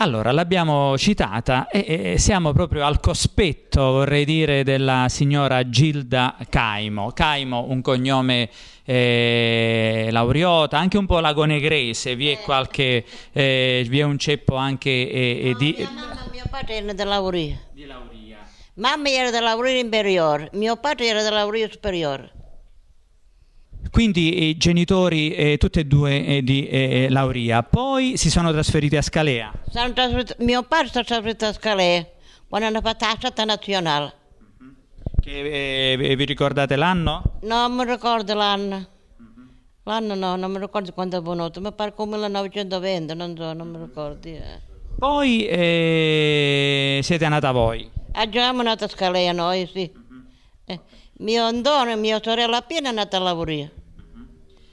Allora, l'abbiamo citata e, e, siamo proprio al cospetto, vorrei dire, della signora Gilda Caimo. Caimo, un cognome eh, lauriota, anche un po' lagonegrese, vi è eh. qualche, eh, vi è un ceppo anche eh, eh no, di... Mia mamma, mio padre era da Lauria. Di Lauria. Mamma era da Lauria inferiore, mio padre era da Lauria superiore quindi i eh, genitori eh, tutti e due eh, di eh, eh, Lauria. Poi si sono trasferiti a Scalea. mio padre si è trasferito a Scalea, quando hanno fatto la scelta nazionale. Mm-hmm. Eh, vi ricordate l'anno? No, non mi ricordo l'anno. Mm-hmm. L'anno no, non mi ricordo quando è venuto, mi pare come 1920, non so, non mi ricordo. Poi siete nata voi? Ah, già siamo nata a Scalea noi, sì. Mm-hmm. mio Andone, mia sorella Pina è nata a lavorare.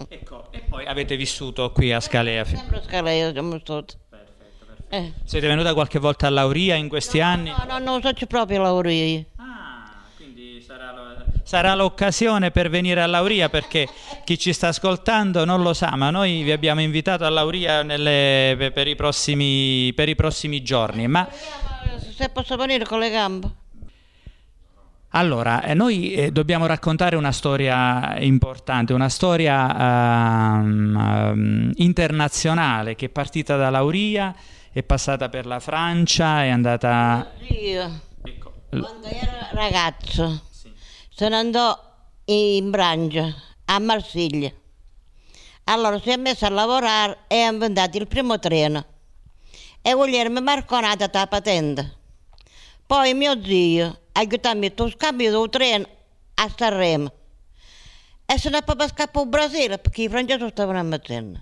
Ecco, e poi avete vissuto qui a Scalea? Sempre a Scalea siamo tutti. Perfetto, Eh. Siete venuta qualche volta a Lauria in questi no, anni? No, no, non faccio proprio a Lauria Ah, quindi sarà, lo... sarà l'occasione per venire a Lauria perché chi ci sta ascoltando non lo sa, ma noi vi abbiamo invitato a Lauria nelle... per, i prossimi... per, i prossimi, giorni. Ma... Se posso venire con le gambe? Allora, eh, noi eh, dobbiamo raccontare una storia importante, una storia um, internazionale che è partita da Lauria, è passata per la Francia, è andata... Io, ecco. quando ero ragazzo, sì. sono andato in Francia, a Marsiglia. Allora si è messo a lavorare e ha inventato il primo treno. E Guglielmo Marconata ha patente. Poi mio zio aiutamento, scambio do treno a Sanremo. E se ne poteva scappare il Brasile perché i francesi lo stavano ammazzando.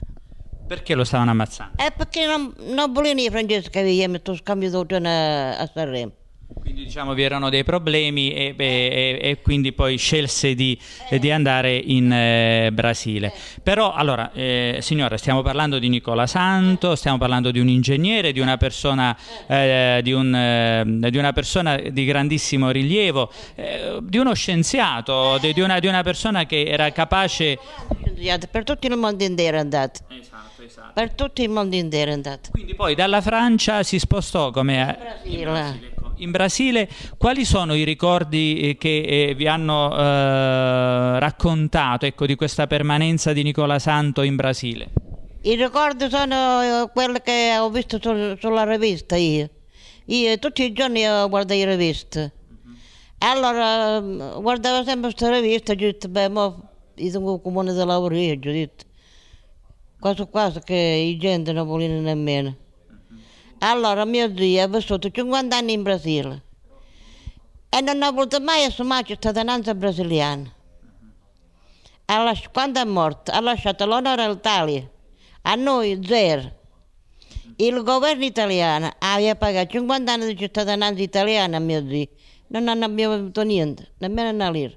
Perché lo stavano ammazzando? È perché non, non volevano i francesi che avevano lo scambio do treno a Sanremo. Quindi diciamo vi erano dei problemi e, e, e quindi poi scelse di, eh. di andare in eh, Brasile. Eh. Però allora, eh, signora, stiamo parlando di Nicola Santo, stiamo parlando di un ingegnere, di una persona, eh, eh di, un, di, una persona di grandissimo rilievo, di uno scienziato, di una, di, una, persona che era capace... Per tutto il mondo intero è andato. Esatto. Esatto. Per tutto il mondo intero è andato. Quindi poi dalla Francia si spostò come... In Brasile. In Brasile in Brasile, quali sono i ricordi eh, che eh, vi hanno eh, raccontato ecco, di questa permanenza di Nicola Santo in Brasile? I ricordi sono eh, quelli che ho visto su, sulla rivista io. Io tutti i giorni guardo le riviste. Mhm. Allora mm, guardavo sempre questa rivista, detto, beh, mo io sono un comune di lavoro, io, detto, Quasi quasi che i gente non vogliono nemmeno. Allora, meu Dio, vissuto 50 anni in Brasile e non ha voluto mai assumere cittadinanza brasiliana. Lasci- quando è morto, ha lasciato l'onore all'Italia, a noi zero. Il governo italiano aveva pagato 50 anni di cittadinanza italiana, mio zio, non hanno avuto niente, nemmeno una lira.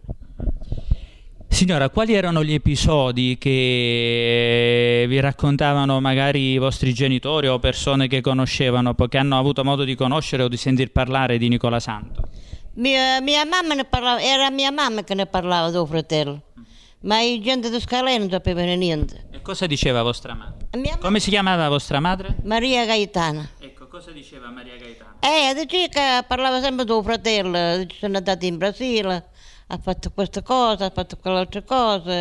Signora, quali erano gli episodi che vi raccontavano magari i vostri genitori o persone che conoscevano, che hanno avuto modo di conoscere o di sentir parlare di Nicola Santo? Mia, mia mamma ne parlava, era mia mamma che ne parlava, tuo fratello, mm. ma i gente di Scalè non sapevano niente. E cosa diceva vostra madre? Mia Come si chiamava vostra madre? Maria Gaetana. Ecco, cosa diceva Maria Gaetana? Eh, diceva che parlava sempre tuo fratello, sono andati in Brasile ha fatto questa cosa, ha fatto quell'altra cosa.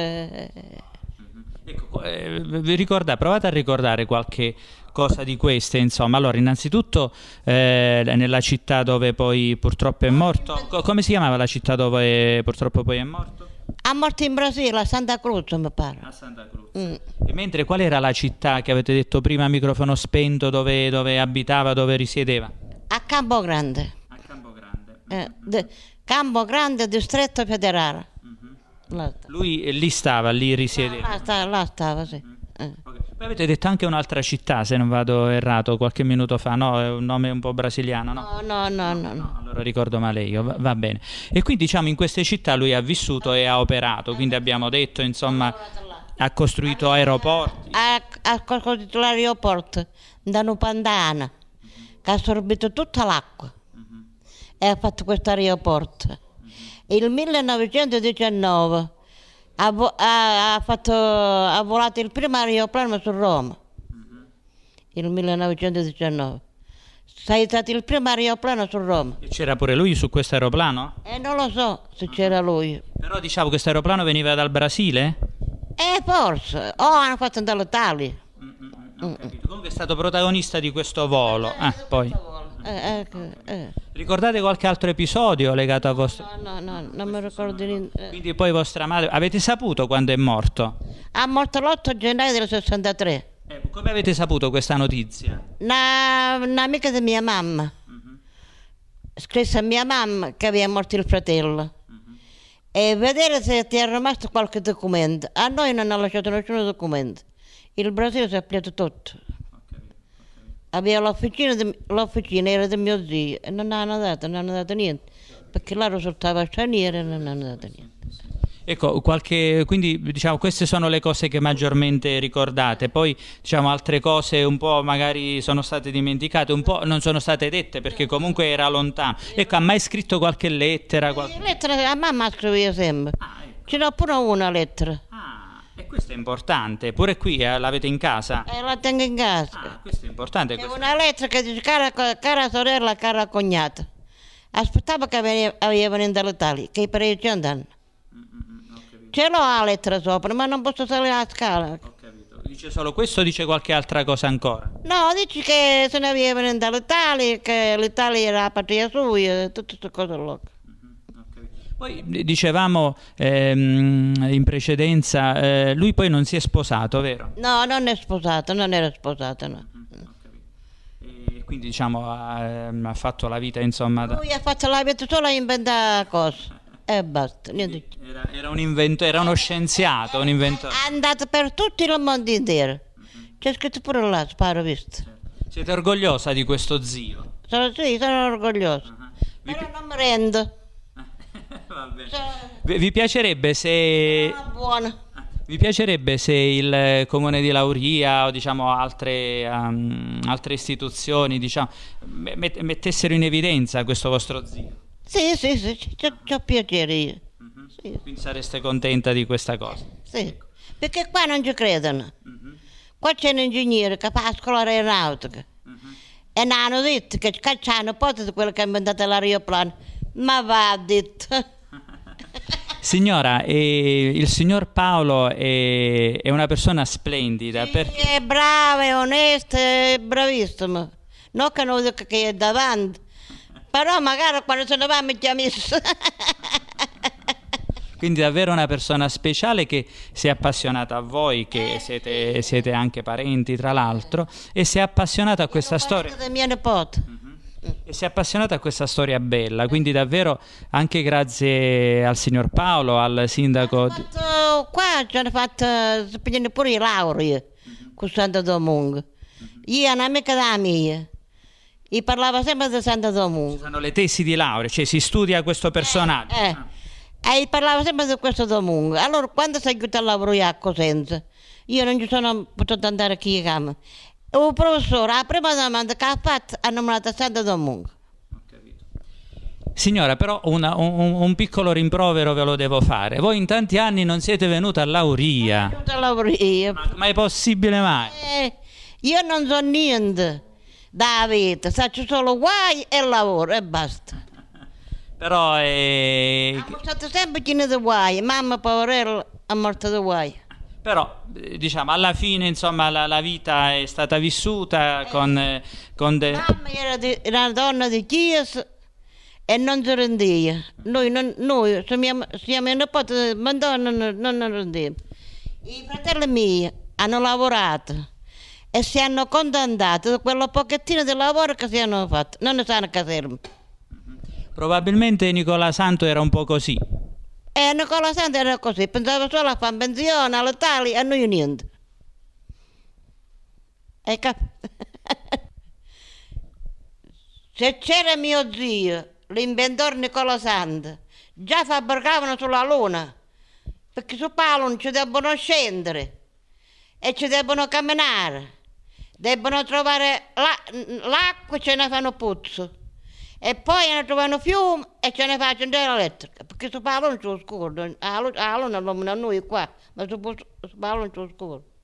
Ecco, eh, vi ricorda, provate a ricordare qualche cosa di queste, insomma. Allora, innanzitutto eh, nella città dove poi purtroppo è morto, co- come si chiamava la città dove purtroppo poi è morto? Ha morto in Brasile, a Santa Cruz, mi pare. A Santa Cruz. Mm. E mentre qual era la città che avete detto prima microfono spento dove, dove abitava, dove risiedeva? A Campo Grande. A Campo Grande. Eh, de- Campo Grande, distretto federale. Mm-hmm. Lui eh, lì stava, lì risiedeva? Ah, là, stava, là stava, sì. Mm-hmm. Eh. Okay. Poi avete detto anche un'altra città, se non vado errato, qualche minuto fa, no? È un nome un po' brasiliano, no? No, no, no. no, no, no. Allora ricordo male io, va, va, bene. E qui diciamo in queste città lui ha vissuto e ha operato, quindi abbiamo detto, insomma, ha costruito aeroporti. Ha, ha costruito l'aeroporto da Nupandana, che ha assorbito tutta l'acqua e ha fatto questo aeroporto. Il 1919 ha, ha, fatto, ha volato il primo aeroplano su Roma, mm-hmm. il 1919. Sei stato il primo aeroplano su Roma. E C'era pure lui su questo aeroplano? Eh, non lo so se c'era mm-hmm. lui. Però diciamo, questo aeroplano veniva dal Brasile? Eh, forse. O oh, hanno fatto andare Mm, mm, mm, Comunque è stato protagonista di questo volo. Ah, poi. Eh, eh, eh. Ricordate qualche altro episodio legato a vostro? No, no, no, non mi ricordo niente. Eh. Quindi poi vostra madre, avete saputo quando è morto? Ha morto l'8 gennaio del 63. Eh, come avete saputo questa notizia? Una, un'amica di mia mamma, uh-huh. scrisse a mia mamma che aveva morto il fratello uh-huh. e vedere se ti è rimasto qualche documento. A noi non ha lasciato nessun documento. Il Brasile si è aperto tutto aveva l'officina, l'officina era di mio zio e non hanno dato, non hanno dato niente, perché là risultava straniera e non hanno dato niente. Ecco, qualche, quindi diciamo queste sono le cose che maggiormente ricordate, poi diciamo altre cose un po' magari sono state dimenticate, un po' non sono state dette perché comunque era lontano. Ecco, ha mai scritto qualche lettera? Qualche... Lettera a mamma scriveva sempre. Ce n'ho pure una lettera e questo è importante, pure qui eh, l'avete in casa? Eh, la tengo in casa. Ah, questo è importante. C'è una lettera che dice, cara, cara sorella, cara cognata, aspettavo che venivano dall'Italia, che per io ci andano. Ce l'ho la lettera sopra, ma non posso salire la scala. Ho capito. Dice solo questo o dice qualche altra cosa ancora? No, dice che se ne venivano dall'Italia, che l'Italia era la patria sua, tutte queste cose locali. Poi eh, dicevamo ehm, in precedenza, eh, lui poi non si è sposato, vero? No, non è sposato, non era sposato, no. Mm, quindi diciamo ha, ehm, ha, fatto la vita insomma da... lui ha fatto la vita solo a inventare cose eh. e basta era, era, un invento, era uno scienziato un inventore è andato per tutto il mondo intero mm-hmm. c'è scritto pure là sparo visto certo. siete orgogliosa di questo zio? Sono, sì sono orgogliosa uh-huh. però non mi rendo cioè, vi piacerebbe se... Ah, buona. Vi piacerebbe se il comune di Lauria o diciamo, altre, um, altre, istituzioni diciamo, met- mettessero in evidenza questo vostro zio? Sì, sì, sì, c'ho, piacere io. Mm-hmm. Sì. Quindi sareste contenta di questa cosa? Sì, perché qua non ci credono. Mm-hmm. Qua c'è un ingegnere che fa la scuola aeronautica mm-hmm. e non hanno detto che cacciano poi di quello che ha inventato l'aeroplano. Ma va, ha detto. Signora, eh, il signor Paolo è, è una persona splendida. Sì, perché... È brava, è onesta, è bravissima. Non che non dico che è davanti, però magari quando se ne va mi chiami. Quindi davvero una persona speciale che si è appassionata a voi, che eh, siete, siete anche parenti tra l'altro, e si è appassionata a questa storia. Mia nipote. E si è appassionata a questa storia bella, quindi davvero anche grazie al signor Paolo, al sindaco. Fatto, qua ci hanno fatto prendere pure i laurei con Santo Domingo Io non amica da mia. E parlava sempre di Santo Domungo. Sono le tesi di laurea, cioè si studia questo eh, personaggio. Eh, eh. Ah. E parlava sempre di questo Domingo Allora, quando si è aiutato a lavorare a Cosenza, io non ci sono potuto andare a Chicam o professore, la prima domanda che ha fatto ha nominato Santa Domungo. Signora, però una, un, un, piccolo rimprovero ve lo devo fare. Voi in tanti anni non siete venuta a Lauria. Non a Lauria. Ma, ma, è possibile mai? Eh, io non so niente da vita, faccio solo guai e lavoro e basta. Però è... Eh... Ho stato sempre chino di guai, mamma poverella ha morto di guai però eh, diciamo alla fine insomma la, la vita è stata vissuta eh, con, eh, con de... mamma era, di, era una donna di Dio e non si rendeva noi, non, noi siamo, siamo in rapporto ma donna non, si rendeva i fratelli miei hanno lavorato e si hanno contentato di quello pochettino di lavoro che si hanno fatto non ne sanno caserma probabilmente Nicola Santo era un po' così e hanno con la gente era così, pensava solo a fare pensione, alla tali, e noi niente. E cap- Se c'era mio zio, l'inventore Nicola Sand, già fabbricavano sulla luna, perché su Palon ci debbono scendere e ci debbono camminare, debbono trovare l'acqua e ce ne fanno puzzo e poi ne trovano fiume e ce ne faccio della elettrica perché su pallone ce lo scordo, a, non a, noi qua, ma su pallone ce lo scordo.